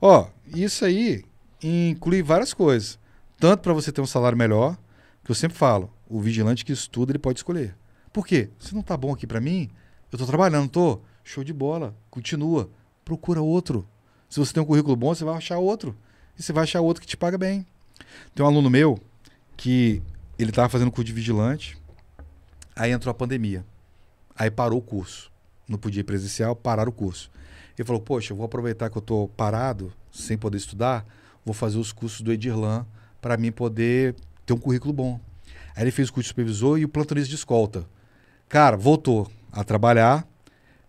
Ó, isso aí inclui várias coisas. Tanto para você ter um salário melhor, que eu sempre falo, o vigilante que estuda, ele pode escolher. Por quê? Se não tá bom aqui para mim, eu tô trabalhando, tô. Show de bola, continua. Procura outro. Se você tem um currículo bom, você vai achar outro. E você vai achar outro que te paga bem. Tem um aluno meu que ele estava fazendo curso de vigilante, aí entrou a pandemia. Aí parou o curso. Não podia ir presencial, pararam o curso. Ele falou: Poxa, eu vou aproveitar que eu estou parado, sem poder estudar, vou fazer os cursos do Edirlan para mim poder ter um currículo bom. Aí ele fez o curso de supervisor e o plantonista de escolta. Cara, voltou a trabalhar.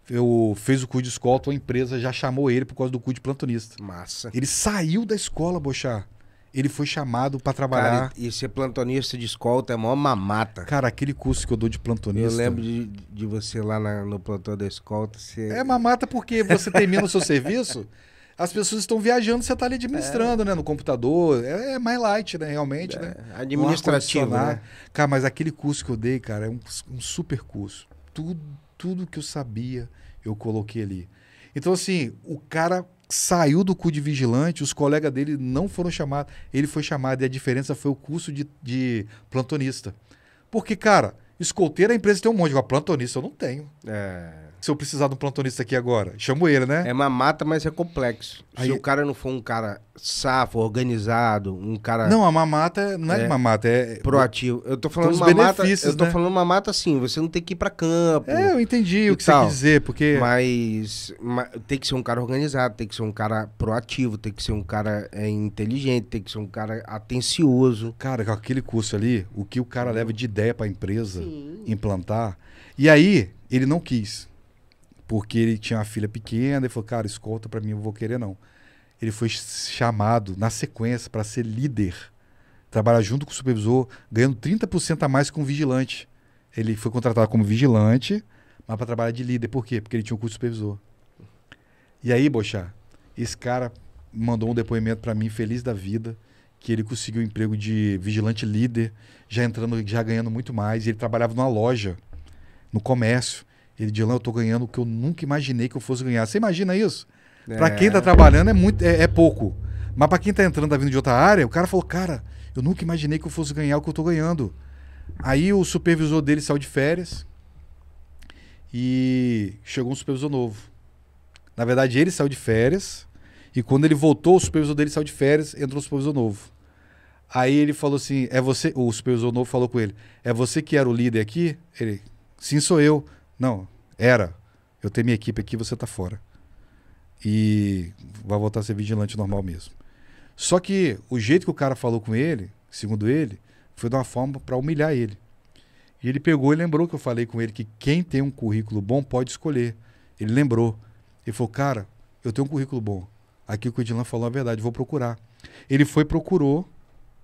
Eu fez o curso de escolta, a empresa já chamou ele por causa do curso de plantonista. Massa. Ele saiu da escola, Bochá ele foi chamado para trabalhar. Cara, e ser plantonista de escolta é mó mamata. Cara, aquele curso que eu dou de plantonista. Eu lembro de, de você lá na, no plantão da escolta. Você... É mamata porque você termina o seu serviço, as pessoas estão viajando, você tá ali administrando, é. né? No computador. É, é, mais light, né? Realmente, é. né? Administrativo. Né? Cara, mas aquele curso que eu dei, cara, é um, um super curso. Tudo, tudo que eu sabia, eu coloquei ali. Então, assim, o cara saiu do cu de vigilante, os colegas dele não foram chamados, ele foi chamado e a diferença foi o curso de, de plantonista. Porque, cara, escolteiro a empresa tem um monte, mas plantonista eu não tenho. É se eu precisar de um plantonista aqui agora? Chamo ele, né? É uma mata, mas é complexo. Aí... Se o cara não for um cara safo, organizado, um cara. Não, a mamata é- não é, é mata é. Proativo. Eu tô né? falando uma mata. Né? Eu tô falando uma mata assim, você não tem que ir pra campo. É, eu entendi o que tal. você quer dizer, porque. Mas, mas, tem que ser um cara organizado, tem que ser um cara proativo, tem que ser um cara é, inteligente, tem que ser um cara atencioso. Cara, com aquele curso ali, o que o cara leva de ideia pra empresa Sim. implantar. E aí, ele não quis porque ele tinha uma filha pequena e falou: cara, escolta para mim, eu vou querer não. Ele foi chamado na sequência para ser líder, trabalhar junto com o supervisor, ganhando 30% a mais com um vigilante. Ele foi contratado como vigilante, mas para trabalhar de líder. Por quê? Porque ele tinha um curso supervisor. E aí, Bochá, esse cara mandou um depoimento para mim, feliz da vida, que ele conseguiu um emprego de vigilante líder, já entrando, já ganhando muito mais. E ele trabalhava numa loja, no comércio. Ele, Dilan, eu tô ganhando o que eu nunca imaginei que eu fosse ganhar. Você imagina isso? É. Para quem tá é. trabalhando é muito, é, é pouco. Mas para quem tá entrando, tá vindo de outra área, o cara falou, cara, eu nunca imaginei que eu fosse ganhar o que eu tô ganhando. Aí o supervisor dele saiu de férias e chegou um supervisor novo. Na verdade, ele saiu de férias e quando ele voltou, o supervisor dele saiu de férias, entrou um supervisor novo. Aí ele falou assim: "É você, o supervisor novo falou com ele: "É você que era o líder aqui?" Ele: "Sim, sou eu." Não, era. Eu tenho minha equipe aqui, você tá fora. E vai voltar a ser vigilante normal mesmo. Só que o jeito que o cara falou com ele, segundo ele, foi de uma forma para humilhar ele. E ele pegou e lembrou que eu falei com ele que quem tem um currículo bom pode escolher. Ele lembrou. Ele falou, cara, eu tenho um currículo bom. Aqui o que o falou é a verdade, vou procurar. Ele foi, procurou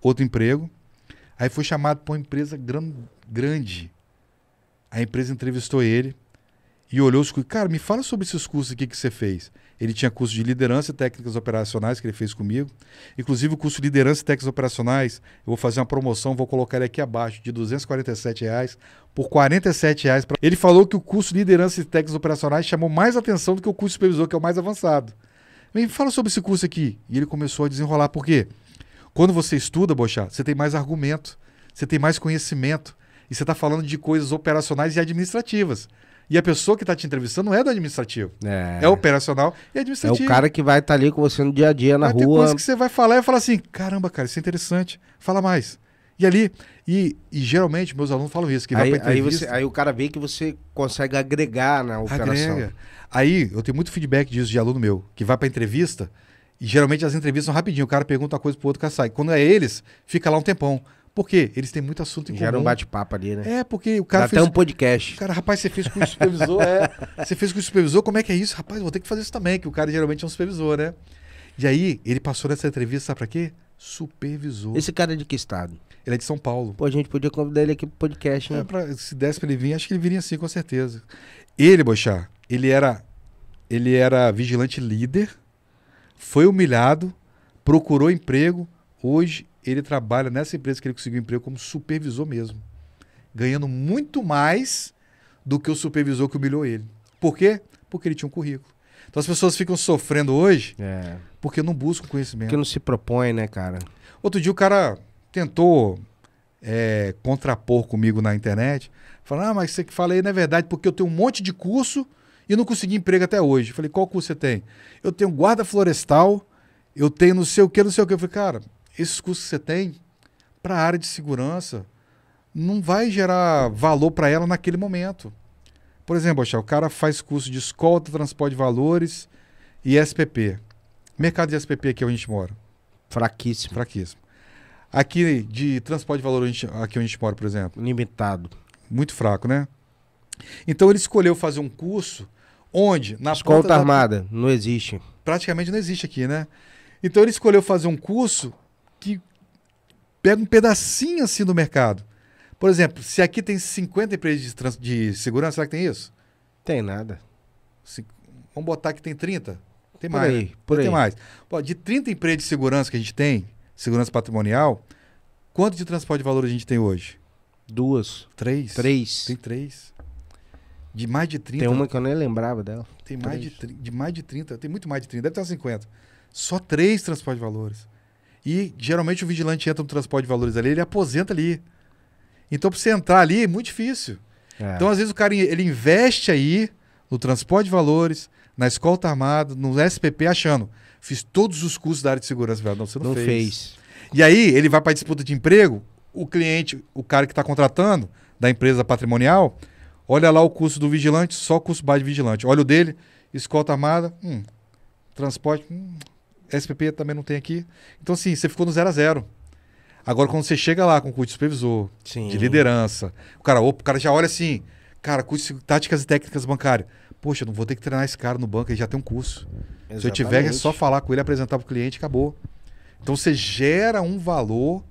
outro emprego. Aí foi chamado para uma empresa gran grande. A empresa entrevistou ele e olhou os cursos. Cara, me fala sobre esses cursos aqui que você fez. Ele tinha curso de liderança e técnicas operacionais que ele fez comigo. Inclusive o curso de liderança e técnicas operacionais, eu vou fazer uma promoção, vou colocar ele aqui abaixo de 247 reais por 47 reais. Pra... Ele falou que o curso de liderança e técnicas operacionais chamou mais atenção do que o curso supervisor, que é o mais avançado. Me fala sobre esse curso aqui. E ele começou a desenrolar. Por quê? Quando você estuda, Bochá, você tem mais argumento, você tem mais conhecimento, e você está falando de coisas operacionais e administrativas. E a pessoa que está te entrevistando não é do administrativo. É. é operacional e administrativo. É o cara que vai estar tá ali com você no dia a dia, na vai rua. Tem que você vai falar e falar assim: caramba, cara, isso é interessante. Fala mais. E ali, e, e geralmente meus alunos falam isso, que aí, vai pra entrevista. Aí, você, aí o cara vê que você consegue agregar na operação. Agrega. Aí eu tenho muito feedback disso de aluno meu, que vai a entrevista, e geralmente as entrevistas são rapidinho, o cara pergunta uma coisa pro outro, cara sai. Quando é eles, fica lá um tempão. Porque eles têm muito assunto em Gera comum. um bate-papo ali, né? É, porque o cara Dá fez... até um podcast. Cara, rapaz, você fez com o supervisor, é. Você fez com o supervisor, como é que é isso? Rapaz, vou ter que fazer isso também, que o cara geralmente é um supervisor, né? E aí, ele passou nessa entrevista, sabe pra quê? Supervisor. Esse cara é de que estado? Ele é de São Paulo. Pô, a gente podia convidar ele aqui pro podcast, né? É, pra, se desse pra ele vir, acho que ele viria sim, com certeza. Ele, Boixá, ele era, ele era vigilante líder, foi humilhado, procurou emprego, hoje ele trabalha nessa empresa que ele conseguiu emprego como supervisor mesmo. Ganhando muito mais do que o supervisor que humilhou ele. Por quê? Porque ele tinha um currículo. Então as pessoas ficam sofrendo hoje é. porque não buscam conhecimento. Porque não se propõe, né, cara? Outro dia o cara tentou é, contrapor comigo na internet, falou Ah, mas você que fala aí não é verdade, porque eu tenho um monte de curso e não consegui emprego até hoje. falei: Qual curso você tem? Eu tenho guarda florestal, eu tenho não sei o que, não sei o que. Eu falei: Cara, esses custos que você tem para a área de segurança não vai gerar valor para ela naquele momento. Por exemplo, o cara faz curso de escolta, transporte de valores e SPP. Mercado de SPP aqui onde a gente mora. Fraquíssimo. Fraquíssimo. Aqui de transporte de valor aqui onde a gente mora, por exemplo. Limitado. Muito fraco, né? Então ele escolheu fazer um curso onde... na Escolta armada, da... não existe. Praticamente não existe aqui, né? Então ele escolheu fazer um curso que pega um pedacinho assim do mercado. Por exemplo, se aqui tem 50 empresas de, trans, de segurança, será que tem isso? Tem nada. Se, vamos botar que tem 30. Tem por mais. Aí, né? por tem aí. mais. Pô, de 30 empresas de segurança que a gente tem, segurança patrimonial, quanto de transporte de valor a gente tem hoje? Duas. Três? Três. Tem três. De mais de 30. Tem uma que eu nem lembrava dela. Tem mais de, de mais de 30. Tem muito mais de 30. Deve ter 50. Só três transporte de valores. E geralmente o vigilante entra no transporte de valores ali, ele aposenta ali. Então, para você entrar ali, é muito difícil. É. Então, às vezes, o cara ele investe aí no transporte de valores, na escolta armada, no SPP, achando. Fiz todos os cursos da área de segurança, velho. Não, você não, não fez. fez. E aí, ele vai para disputa de emprego, o cliente, o cara que está contratando, da empresa patrimonial, olha lá o curso do vigilante, só curso base de vigilante. Olha o dele, escolta armada, hum, transporte, hum, SPP também não tem aqui. Então, assim, você ficou no zero a zero. Agora, quando você chega lá com o curso de supervisor, Sim. de liderança, o cara, opa, o cara já olha assim, cara, curso de táticas e técnicas bancárias. Poxa, não vou ter que treinar esse cara no banco, ele já tem um curso. Exatamente. Se eu tiver, é só falar com ele, apresentar para o cliente, acabou. Então, você gera um valor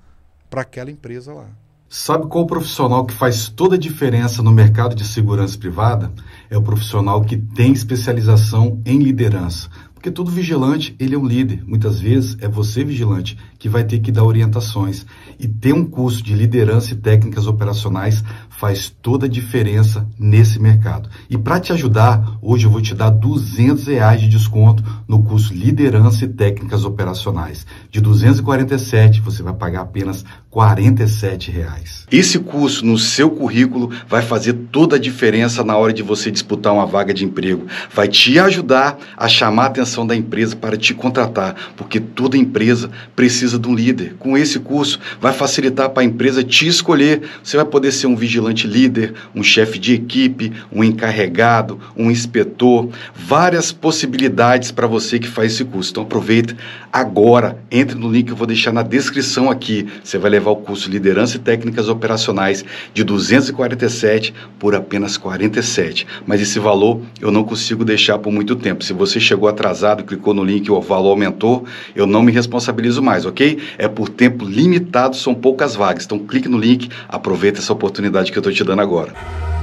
para aquela empresa lá. Sabe qual profissional que faz toda a diferença no mercado de segurança privada? É o profissional que tem especialização em liderança. Porque todo vigilante, ele é um líder. Muitas vezes é você, vigilante, que vai ter que dar orientações. E ter um curso de liderança e técnicas operacionais faz toda a diferença nesse mercado. E para te ajudar, hoje eu vou te dar 200 reais de desconto no curso Liderança e Técnicas Operacionais. De 247, você vai pagar apenas R$ reais. Esse curso no seu currículo vai fazer toda a diferença na hora de você disputar uma vaga de emprego. Vai te ajudar a chamar a atenção da empresa para te contratar, porque toda empresa precisa de um líder. Com esse curso, vai facilitar para a empresa te escolher. Você vai poder ser um vigilante líder, um chefe de equipe, um encarregado, um inspetor, várias possibilidades para você você que faz esse curso. Então aproveita agora, entre no link que eu vou deixar na descrição aqui. Você vai levar o curso Liderança e Técnicas Operacionais de 247 por apenas 47. Mas esse valor eu não consigo deixar por muito tempo. Se você chegou atrasado, clicou no link e o valor aumentou, eu não me responsabilizo mais, ok? É por tempo limitado, são poucas vagas. Então clique no link, aproveita essa oportunidade que eu estou te dando agora.